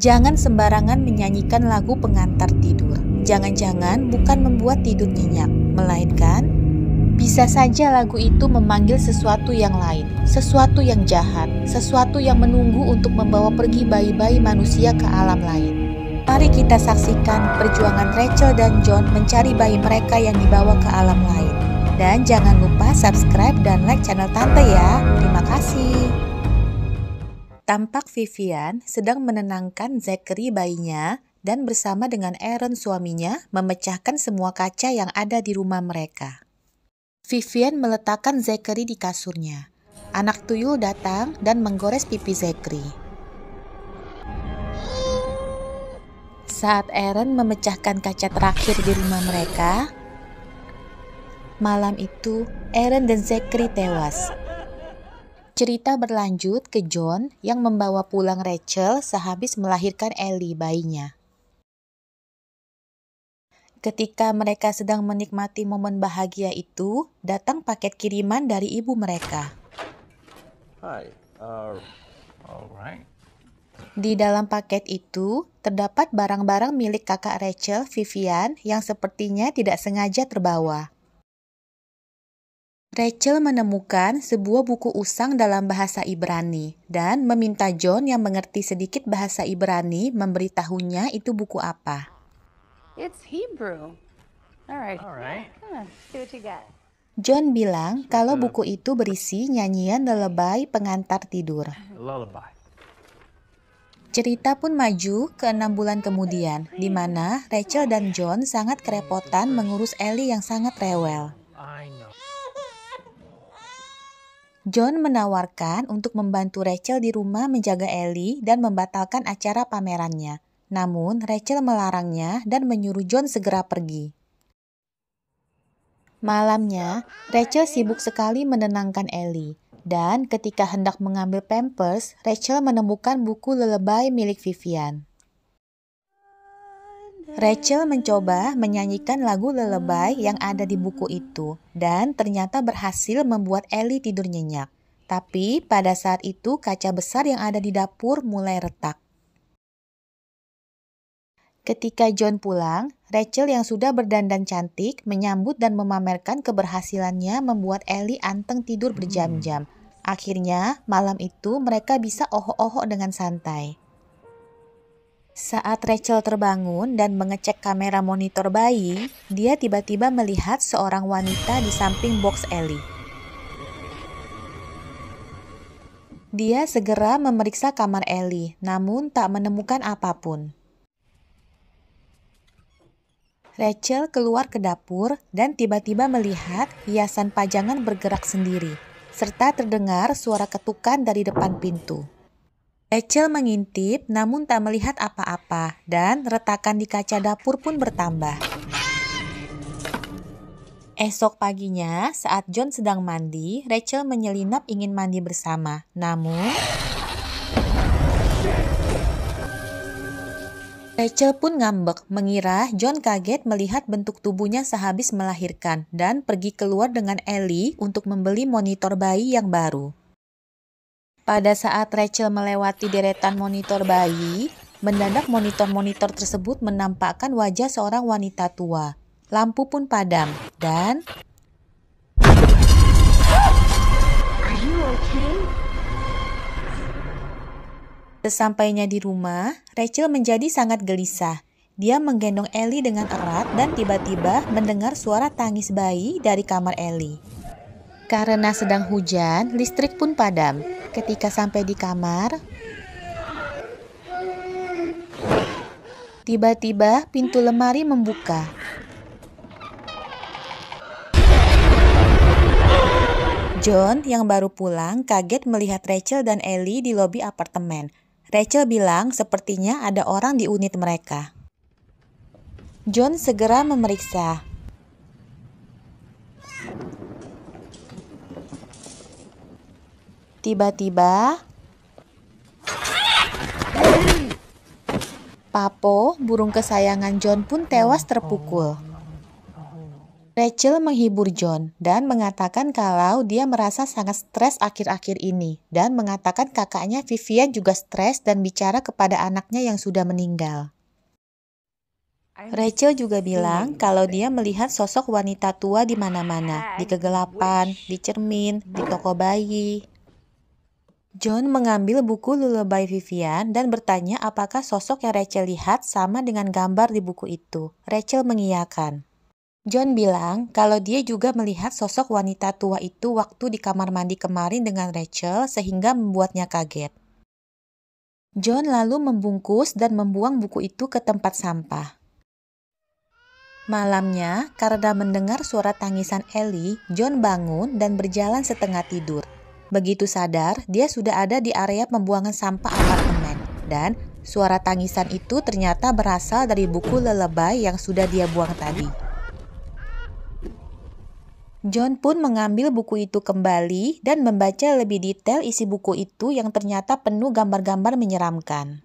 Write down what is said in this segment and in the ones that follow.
Jangan sembarangan menyanyikan lagu pengantar tidur. Jangan-jangan bukan membuat tidur nyenyak, melainkan bisa saja lagu itu memanggil sesuatu yang lain, sesuatu yang jahat, sesuatu yang menunggu untuk membawa pergi bayi-bayi manusia ke alam lain. Mari kita saksikan perjuangan Rachel dan John mencari bayi mereka yang dibawa ke alam lain. Dan jangan lupa subscribe dan like channel Tante ya. Terima kasih. Tampak Vivian sedang menenangkan Zachary bayinya dan bersama dengan Aaron suaminya memecahkan semua kaca yang ada di rumah mereka. Vivian meletakkan Zachary di kasurnya. Anak tuyul datang dan menggores pipi Zachary. Saat Aaron memecahkan kaca terakhir di rumah mereka, malam itu Aaron dan Zachary tewas Cerita berlanjut ke John yang membawa pulang Rachel sehabis melahirkan Ellie bayinya. Ketika mereka sedang menikmati momen bahagia itu, datang paket kiriman dari ibu mereka. Hi, uh, alright. Di dalam paket itu terdapat barang-barang milik kakak Rachel, Vivian, yang sepertinya tidak sengaja terbawa. Rachel menemukan sebuah buku usang dalam bahasa Ibrani dan meminta John yang mengerti sedikit bahasa Ibrani memberitahunya itu buku apa. It's Hebrew. All right. All right. Come see what you got. John bilang kalau buku itu berisi nyanyian lelebay pengantar tidur. Lullaby. Cerita pun maju ke enam bulan kemudian, di mana Rachel dan John sangat kerepotan mengurus Ellie yang sangat rewel. John menawarkan untuk membantu Rachel di rumah menjaga Ellie dan membatalkan acara pamerannya. Namun, Rachel melarangnya dan menyuruh John segera pergi. Malamnya, Rachel sibuk sekali menenangkan Ellie. Dan ketika hendak mengambil pampers, Rachel menemukan buku lelebay milik Vivian. Rachel mencoba menyanyikan lagu lelebay yang ada di buku itu dan ternyata berhasil membuat Ellie tidur nyenyak. Tapi pada saat itu kaca besar yang ada di dapur mulai retak. Ketika John pulang, Rachel yang sudah berdandan cantik menyambut dan memamerkan keberhasilannya membuat Ellie anteng tidur berjam-jam. Hmm. Akhirnya, malam itu mereka bisa oho-oho dengan santai. Saat Rachel terbangun dan mengecek kamera monitor bayi, dia tiba-tiba melihat seorang wanita di samping box Ellie. Dia segera memeriksa kamar Ellie, namun tak menemukan apapun. Rachel keluar ke dapur dan tiba-tiba melihat hiasan pajangan bergerak sendiri, serta terdengar suara ketukan dari depan pintu. Rachel mengintip namun tak melihat apa-apa dan retakan di kaca dapur pun bertambah. Esok paginya, saat John sedang mandi, Rachel menyelinap ingin mandi bersama. Namun, Rachel pun ngambek, mengira John kaget melihat bentuk tubuhnya sehabis melahirkan dan pergi keluar dengan Ellie untuk membeli monitor bayi yang baru. Pada saat Rachel melewati deretan monitor bayi, mendadak monitor-monitor tersebut menampakkan wajah seorang wanita tua. Lampu pun padam dan Sesampainya di rumah, Rachel menjadi sangat gelisah. Dia menggendong Ellie dengan erat dan tiba-tiba mendengar suara tangis bayi dari kamar Ellie. Karena sedang hujan, listrik pun padam. Ketika sampai di kamar, tiba-tiba pintu lemari membuka. John yang baru pulang kaget melihat Rachel dan Ellie di lobi apartemen. Rachel bilang sepertinya ada orang di unit mereka. John segera memeriksa. Tiba-tiba, Papo, burung kesayangan John pun tewas terpukul. Rachel menghibur John dan mengatakan kalau dia merasa sangat stres akhir-akhir ini dan mengatakan kakaknya Vivian juga stres dan bicara kepada anaknya yang sudah meninggal. Rachel juga bilang kalau dia melihat sosok wanita tua di mana-mana, di kegelapan, di cermin, di toko bayi. John mengambil buku Lullaby Vivian dan bertanya apakah sosok yang Rachel lihat sama dengan gambar di buku itu. Rachel mengiyakan. John bilang kalau dia juga melihat sosok wanita tua itu waktu di kamar mandi kemarin dengan Rachel sehingga membuatnya kaget. John lalu membungkus dan membuang buku itu ke tempat sampah. Malamnya, karena mendengar suara tangisan Ellie, John bangun dan berjalan setengah tidur. Begitu sadar, dia sudah ada di area pembuangan sampah apartemen. Dan suara tangisan itu ternyata berasal dari buku lelebay yang sudah dia buang tadi. John pun mengambil buku itu kembali dan membaca lebih detail isi buku itu yang ternyata penuh gambar-gambar menyeramkan.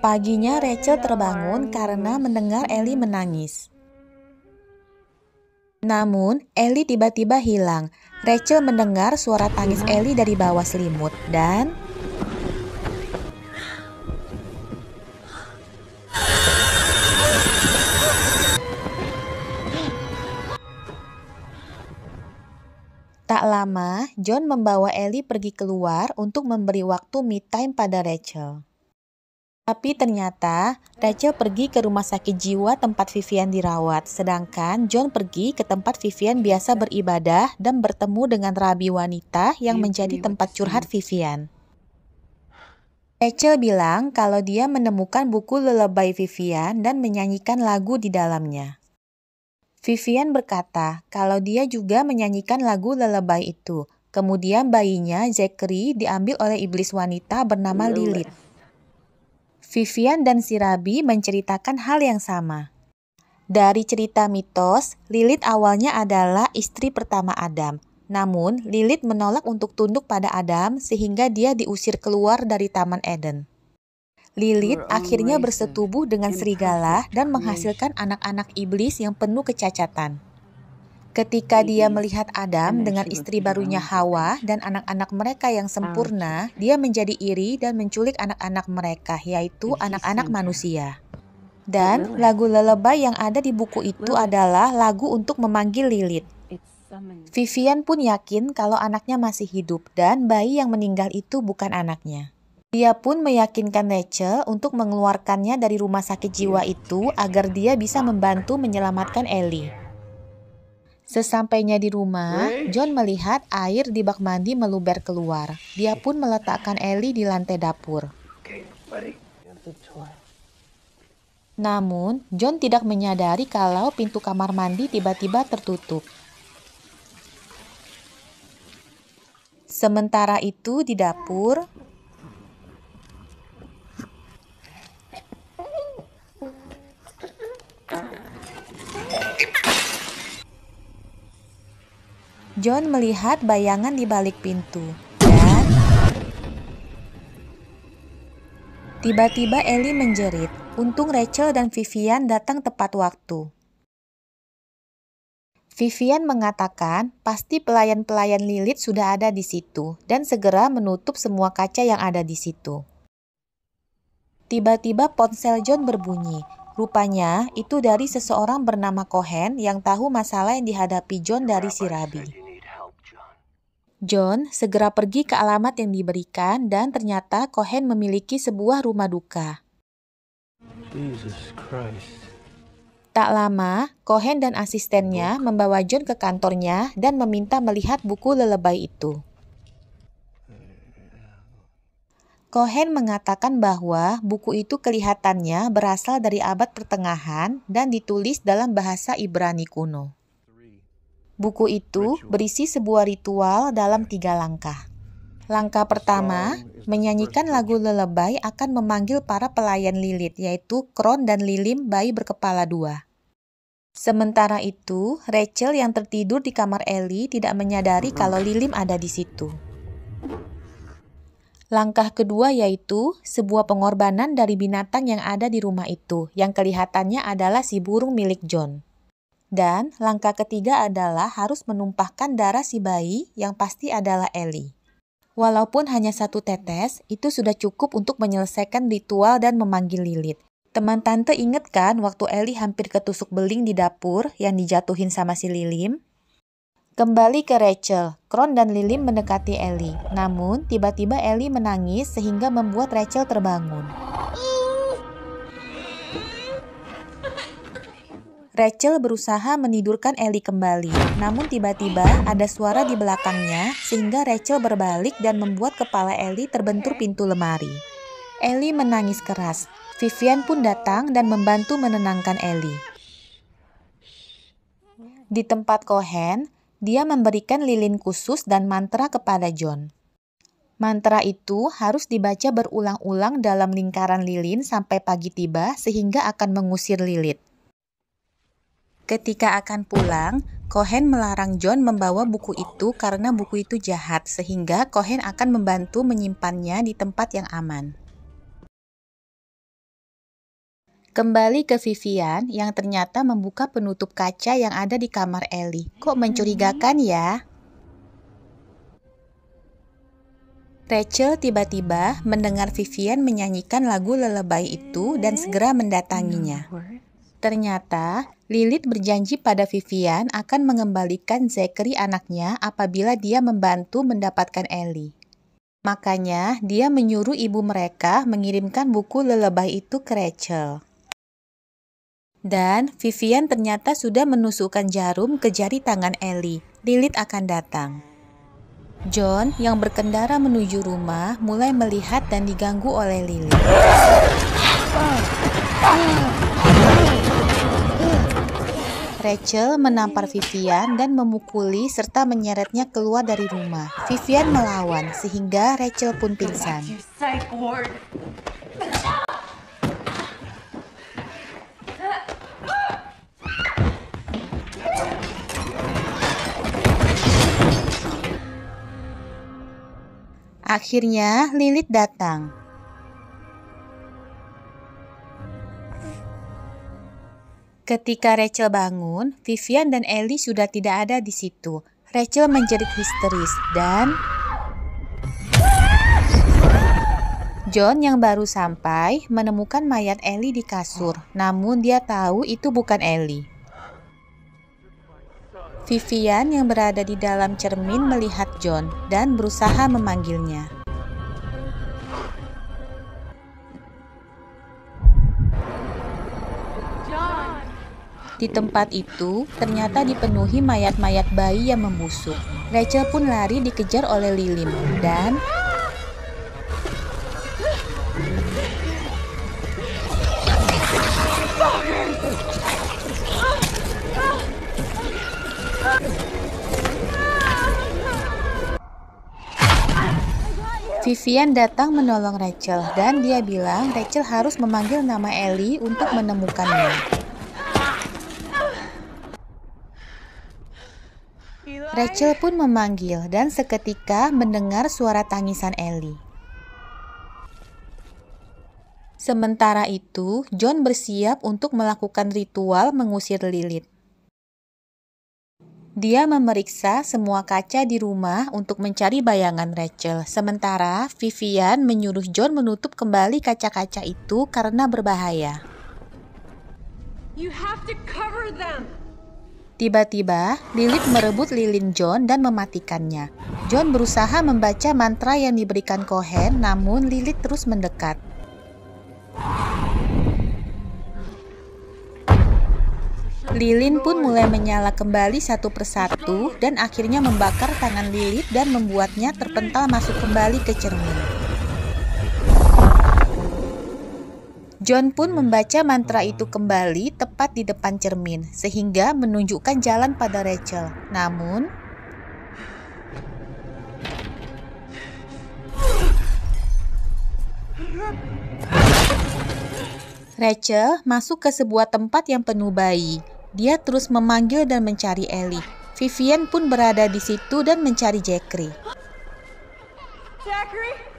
Paginya Rachel terbangun karena mendengar Ellie menangis. Namun, Ellie tiba-tiba hilang. Rachel mendengar suara tangis Ellie dari bawah selimut dan... Tak lama, John membawa Ellie pergi keluar untuk memberi waktu me time pada Rachel. Tapi ternyata Rachel pergi ke rumah sakit jiwa tempat Vivian dirawat, sedangkan John pergi ke tempat Vivian biasa beribadah dan bertemu dengan rabi wanita yang iya, menjadi iya, tempat curhat Vivian. Rachel bilang kalau dia menemukan buku lelebay Vivian dan menyanyikan lagu di dalamnya. Vivian berkata kalau dia juga menyanyikan lagu lelebay itu. Kemudian bayinya, Zachary, diambil oleh iblis wanita bernama Lilith. Vivian dan Sirabi menceritakan hal yang sama. Dari cerita mitos, Lilith awalnya adalah istri pertama Adam. Namun, Lilith menolak untuk tunduk pada Adam sehingga dia diusir keluar dari Taman Eden. Lilith akhirnya bersetubuh dengan serigala dan menghasilkan anak-anak iblis yang penuh kecacatan. Ketika iya, dia iya. melihat Adam dengan istri iya, barunya Hawa dan anak-anak mereka yang ah, sempurna, dia menjadi iri dan menculik anak-anak mereka, yaitu anak-anak manusia. Dan lagu lelebay yang ada di buku itu adalah lagu untuk memanggil Lilith. Vivian pun yakin kalau anaknya masih hidup dan bayi yang meninggal itu bukan anaknya. Dia pun meyakinkan Rachel untuk mengeluarkannya dari rumah sakit jiwa itu agar dia bisa membantu menyelamatkan Ellie. Sesampainya di rumah, John melihat air di bak mandi meluber keluar. Dia pun meletakkan Ellie di lantai dapur. Namun, John tidak menyadari kalau pintu kamar mandi tiba-tiba tertutup. Sementara itu di dapur, John melihat bayangan di balik pintu dan tiba-tiba Ellie menjerit. Untung Rachel dan Vivian datang tepat waktu. Vivian mengatakan pasti pelayan-pelayan Lilith sudah ada di situ dan segera menutup semua kaca yang ada di situ. Tiba-tiba ponsel John berbunyi. Rupanya itu dari seseorang bernama Cohen yang tahu masalah yang dihadapi John dari si Rabi. John segera pergi ke alamat yang diberikan dan ternyata Cohen memiliki sebuah rumah duka. Tak lama, Cohen dan asistennya membawa John ke kantornya dan meminta melihat buku lelebai itu. Cohen mengatakan bahwa buku itu kelihatannya berasal dari abad pertengahan dan ditulis dalam bahasa Ibrani kuno. Buku itu berisi sebuah ritual dalam tiga langkah. Langkah pertama, menyanyikan lagu lelebay akan memanggil para pelayan lilit, yaitu Kron dan Lilim, bayi berkepala dua. Sementara itu, Rachel yang tertidur di kamar Ellie tidak menyadari kalau Lilim ada di situ. Langkah kedua yaitu sebuah pengorbanan dari binatang yang ada di rumah itu, yang kelihatannya adalah si burung milik John. Dan langkah ketiga adalah harus menumpahkan darah si bayi yang pasti adalah Eli. Walaupun hanya satu tetes, itu sudah cukup untuk menyelesaikan ritual dan memanggil Lilith. Teman tante inget kan waktu Eli hampir ketusuk beling di dapur yang dijatuhin sama si Lilim? Kembali ke Rachel, Kron dan Lilim mendekati Eli. Namun, tiba-tiba Eli menangis sehingga membuat Rachel terbangun. Rachel berusaha menidurkan Ellie kembali. Namun tiba-tiba ada suara di belakangnya sehingga Rachel berbalik dan membuat kepala Ellie terbentur pintu lemari. Ellie menangis keras. Vivian pun datang dan membantu menenangkan Ellie. Di tempat Cohen, dia memberikan lilin khusus dan mantra kepada John. Mantra itu harus dibaca berulang-ulang dalam lingkaran lilin sampai pagi tiba sehingga akan mengusir lilit. Ketika akan pulang, Cohen melarang John membawa buku itu karena buku itu jahat, sehingga Cohen akan membantu menyimpannya di tempat yang aman. Kembali ke Vivian yang ternyata membuka penutup kaca yang ada di kamar Ellie. Kok mencurigakan ya? Rachel tiba-tiba mendengar Vivian menyanyikan lagu lelebay itu dan segera mendatanginya. Ternyata, Lilith berjanji pada Vivian akan mengembalikan Zachary anaknya apabila dia membantu mendapatkan Ellie. Makanya, dia menyuruh ibu mereka mengirimkan buku lelebah itu ke Rachel. Dan Vivian ternyata sudah menusukkan jarum ke jari tangan Ellie. Lilith akan datang. John yang berkendara menuju rumah mulai melihat dan diganggu oleh Lilith. Rachel menampar Vivian dan memukuli serta menyeretnya keluar dari rumah. Vivian melawan sehingga Rachel pun pingsan. Akhirnya Lilith datang. Ketika Rachel bangun, Vivian dan Ellie sudah tidak ada di situ. Rachel menjerit histeris dan... John yang baru sampai menemukan mayat Ellie di kasur, namun dia tahu itu bukan Ellie. Vivian yang berada di dalam cermin melihat John dan berusaha memanggilnya. Di tempat itu, ternyata dipenuhi mayat-mayat bayi yang membusuk. Rachel pun lari dikejar oleh Lilim dan Vivian datang menolong Rachel dan dia bilang Rachel harus memanggil nama Ellie untuk menemukannya. Rachel pun memanggil dan seketika mendengar suara tangisan Ellie. Sementara itu, John bersiap untuk melakukan ritual mengusir Lilith. Dia memeriksa semua kaca di rumah untuk mencari bayangan Rachel. Sementara Vivian menyuruh John menutup kembali kaca-kaca itu karena berbahaya. You have to cover them. Tiba-tiba, Lilith merebut lilin John dan mematikannya. John berusaha membaca mantra yang diberikan Cohen, namun Lilith terus mendekat. Lilin pun mulai menyala kembali satu persatu dan akhirnya membakar tangan Lilith dan membuatnya terpental masuk kembali ke cermin. John pun iya. membaca mantra itu kembali tepat di depan cermin, sehingga menunjukkan jalan pada Rachel. Namun, Rachel masuk ke sebuah tempat yang penuh bayi. Dia terus memanggil dan mencari Ellie. Vivian pun berada di situ dan mencari Jackery. Jackery?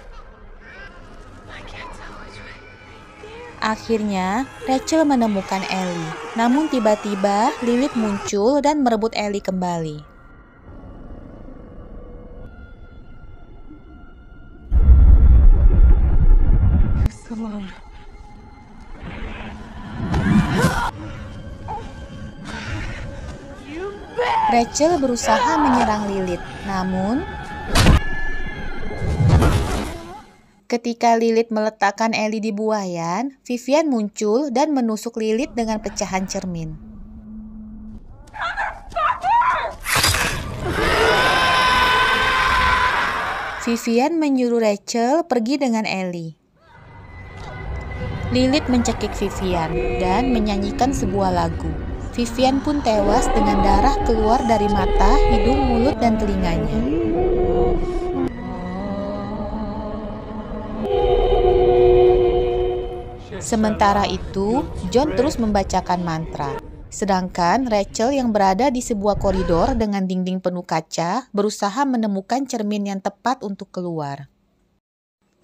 Akhirnya, Rachel menemukan Ellie. Namun tiba-tiba, Lilith muncul dan merebut Ellie kembali. Rachel berusaha menyerang Lilith, namun Ketika Lilith meletakkan Ellie di buayan, Vivian muncul dan menusuk Lilith dengan pecahan cermin. Vivian menyuruh Rachel pergi dengan Ellie. Lilith mencekik Vivian dan menyanyikan sebuah lagu. Vivian pun tewas dengan darah keluar dari mata, hidung, mulut, dan telinganya. Sementara itu, John terus membacakan mantra. Sedangkan Rachel yang berada di sebuah koridor dengan dinding penuh kaca berusaha menemukan cermin yang tepat untuk keluar.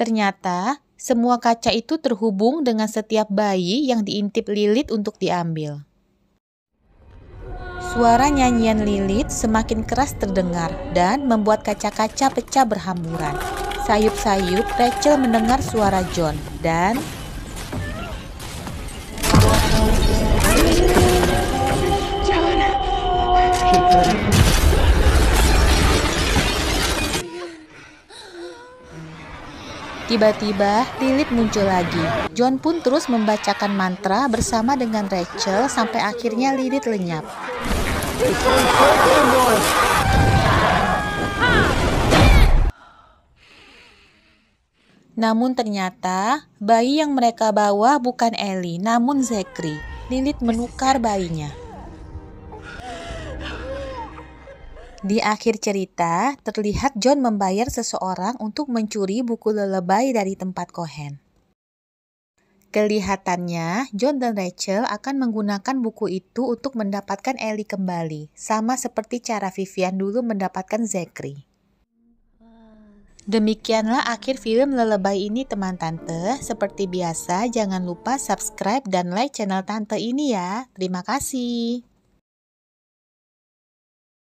Ternyata, semua kaca itu terhubung dengan setiap bayi yang diintip Lilith untuk diambil. Suara nyanyian Lilith semakin keras terdengar dan membuat kaca-kaca pecah berhamburan. Sayup-sayup Rachel mendengar suara John dan Tiba-tiba, Lilith muncul lagi. John pun terus membacakan mantra bersama dengan Rachel sampai akhirnya Lilith lenyap. Namun ternyata, bayi yang mereka bawa bukan Ellie, namun Zachary. Lilith menukar bayinya. Di akhir cerita, terlihat John membayar seseorang untuk mencuri buku lelebay dari tempat Cohen. Kelihatannya, John dan Rachel akan menggunakan buku itu untuk mendapatkan Ellie kembali, sama seperti cara Vivian dulu mendapatkan Zachary. Demikianlah akhir film Lelebay ini teman Tante. Seperti biasa, jangan lupa subscribe dan like channel Tante ini ya. Terima kasih.